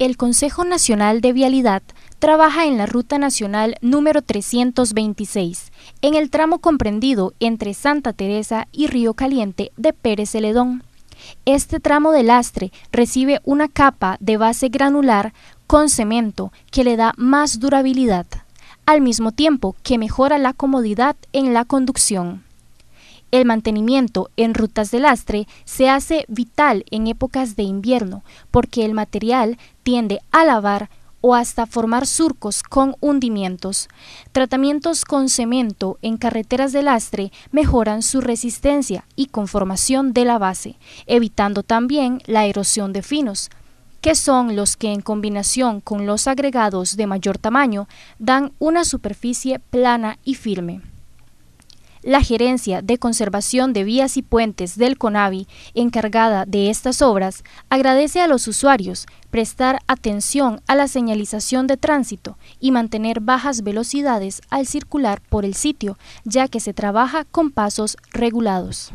el Consejo Nacional de Vialidad trabaja en la Ruta Nacional número 326, en el tramo comprendido entre Santa Teresa y Río Caliente de Pérez Celedón. Este tramo de lastre recibe una capa de base granular con cemento que le da más durabilidad, al mismo tiempo que mejora la comodidad en la conducción. El mantenimiento en rutas de lastre se hace vital en épocas de invierno porque el material tiende a lavar o hasta formar surcos con hundimientos. Tratamientos con cemento en carreteras de lastre mejoran su resistencia y conformación de la base, evitando también la erosión de finos, que son los que en combinación con los agregados de mayor tamaño dan una superficie plana y firme. La Gerencia de Conservación de Vías y Puentes del CONAVI, encargada de estas obras, agradece a los usuarios prestar atención a la señalización de tránsito y mantener bajas velocidades al circular por el sitio, ya que se trabaja con pasos regulados.